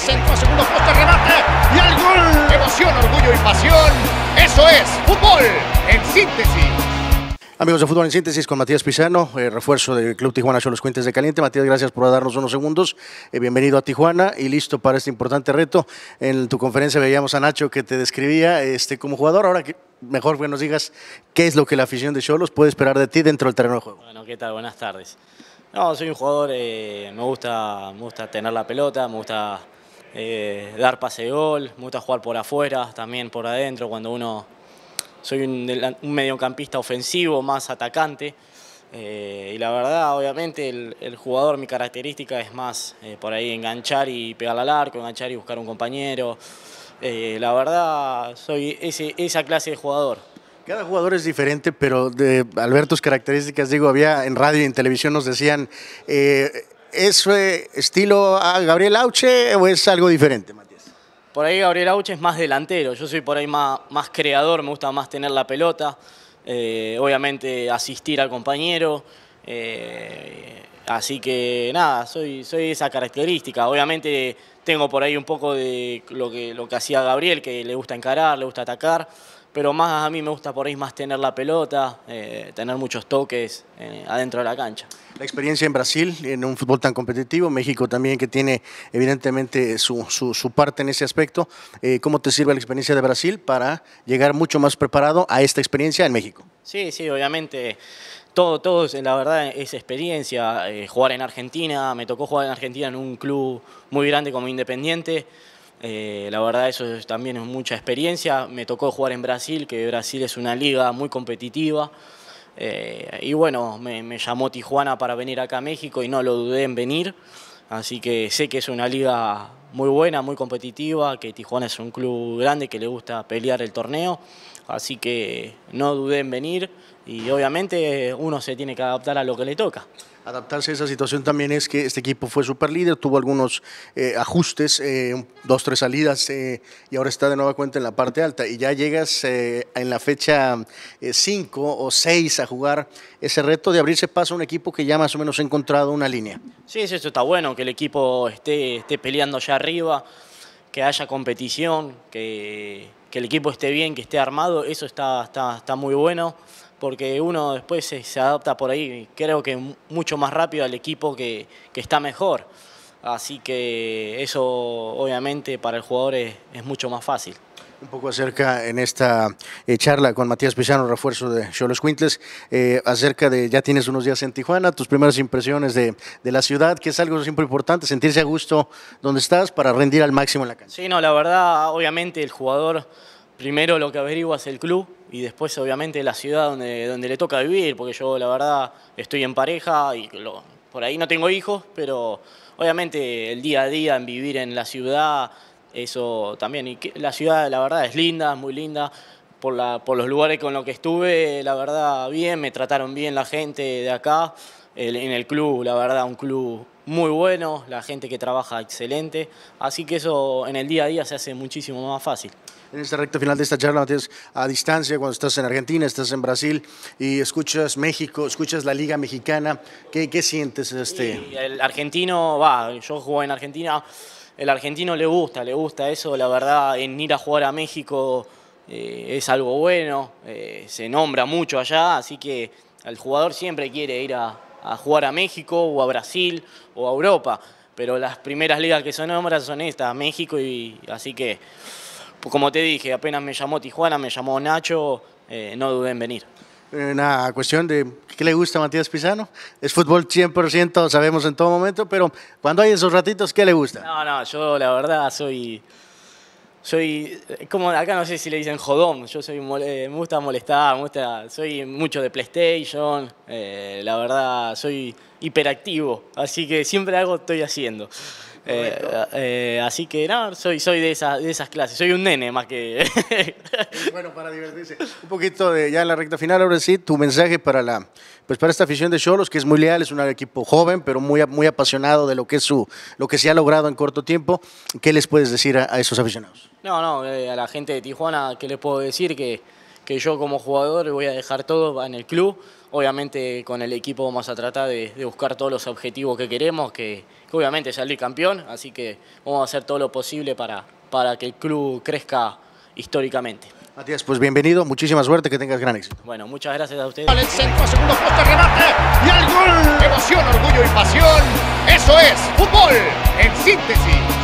centro, segundo poste, remate y al gol. Emoción, orgullo y pasión. Eso es fútbol en síntesis. Amigos de Fútbol en Síntesis con Matías Pizano, eh, refuerzo del Club Tijuana Cholos Cuentes de Caliente. Matías, gracias por darnos unos segundos. Eh, bienvenido a Tijuana y listo para este importante reto. En tu conferencia veíamos a Nacho que te describía este, como jugador. Ahora que mejor que nos digas qué es lo que la afición de Cholos puede esperar de ti dentro del terreno de juego. Bueno, ¿qué tal? Buenas tardes. No, soy un jugador, eh, me, gusta, me gusta tener la pelota, me gusta eh, dar pase de gol, me jugar por afuera, también por adentro, cuando uno... Soy un, mediocampista ofensivo, más atacante, eh, y la verdad, obviamente, el, jugador, mi característica es más eh, por ahí enganchar y pegar al arco, enganchar y buscar un compañero. la verdad, soy esa clase de jugador. Cada jugador es diferente, pero de Alberto, tus características, digo, había en radio y en televisión nos decían ¿Es estilo a Gabriel Auche o es algo diferente, Matías? Por ahí Gabriel Auche es más delantero, yo soy por ahí más, creador, me gusta más tener la pelota, eh, obviamente asistir al compañero, eh, así que nada, soy, soy esa característica. Obviamente tengo por ahí un poco de lo que, lo que hacía Gabriel, que le gusta encarar, le gusta atacar, pero más a mí me gusta por ahí más tener la pelota, eh, tener muchos toques eh, adentro de la cancha. La experiencia en Brasil, en un fútbol tan competitivo, México también que tiene evidentemente su, su, parte en ese aspecto, ¿cómo te sirve la experiencia de Brasil para llegar mucho más preparado a esta experiencia en México? Sí, sí, obviamente todo, todo, la verdad, es experiencia. Eh, jugar en Argentina, me tocó jugar en Argentina en un club muy grande como Independiente. Eh, la verdad, eso también es mucha experiencia. Me tocó jugar en Brasil, que Brasil es una liga muy competitiva. Eh, y bueno, me, me, llamó Tijuana para venir acá a México y no lo dudé en venir. Así que sé que es una liga muy buena, muy competitiva, que Tijuana es un club grande que le gusta pelear el torneo. Así que no dudé en venir y obviamente uno se tiene que adaptar a lo que le toca. Adaptarse a esa situación también es que este equipo fue super líder, tuvo algunos eh, ajustes, eh, dos, tres salidas eh, y ahora está de nueva cuenta en la parte alta. Y ya llegas eh, en la fecha 5 o 6 a jugar ese reto de abrirse paso a un equipo que ya más o menos ha encontrado una línea. Sí, eso está bueno, que el equipo esté, esté peleando allá arriba, que haya competición, que, que el equipo esté bien, que esté armado, eso está, está, está muy bueno porque uno después se, adapta por ahí, creo que mucho más rápido al equipo que, está mejor. Así que eso obviamente para el jugador es, mucho más fácil. Un poco acerca en esta eh, charla con Matías Pizano, refuerzo de Cholos Quintles, eh, acerca de ya tienes unos días en Tijuana, tus primeras impresiones de, de, la ciudad, que es algo siempre importante, sentirse a gusto donde estás para rendir al máximo en la cancha. Sí, no, la verdad, obviamente el jugador primero lo que averigua es el club y después obviamente la ciudad donde, donde le toca vivir, porque yo la verdad estoy en pareja y por ahí no tengo hijos, pero obviamente el día a día en vivir en la ciudad, eso también, y la ciudad la verdad es linda, es muy linda, por, la, por los lugares con los que estuve, la verdad, bien, me trataron bien la gente de acá, en el club, la verdad, un club muy bueno, la gente que trabaja excelente, así que eso en el día a día se hace muchísimo más fácil. En este recto final de esta charla, Matías, a distancia, cuando estás en Argentina, estás en Brasil y escuchas México, escuchas la Liga Mexicana, ¿qué, qué sientes? Este? el argentino, va, yo jugué en Argentina, el argentino le gusta, le gusta eso, la verdad, en ir a jugar a México eh, es algo bueno, eh, se nombra mucho allá, así que el jugador siempre quiere ir a, jugar a México o a Brasil o a Europa, pero las primeras ligas que se nombran son estas, México y así que, pues como te dije, apenas me llamó Tijuana, me llamó Nacho, eh, no dudé en venir. Una cuestión de qué le gusta a Matías Pizano. Es fútbol 100%, sabemos en todo momento, pero cuando hay esos ratitos, ¿qué le gusta? No, no, yo la verdad soy soy, eh, como acá no sé si le dicen jodón, yo soy, eh, me gusta molestar, gusta, soy mucho de PlayStation, eh, la verdad soy hiperactivo, así que siempre algo estoy haciendo. Eh, eh, así que no, soy, soy de, esas, de esas clases, soy un nene más que... bueno, para divertirse. Un poquito de, ya en la recta final, ahora sí, tu mensaje para, la, pues para esta afición de Cholos, que es muy leal, es un equipo joven, pero muy, muy apasionado de lo que, es su, lo que se ha logrado en corto tiempo. ¿Qué les puedes decir a, esos aficionados? No, no, eh, a la gente de Tijuana, ¿qué les puedo decir? Que que yo como jugador voy a dejar todo en el club. Obviamente con el equipo vamos a tratar de, buscar todos los objetivos que queremos, que, que, obviamente salir campeón, así que vamos a hacer todo lo posible para, para que el club crezca históricamente. Matías, pues bienvenido, muchísima suerte, que tengas gran éxito. Bueno, muchas gracias a ustedes. y al gol. Emoción, orgullo y pasión. Eso es fútbol en síntesis.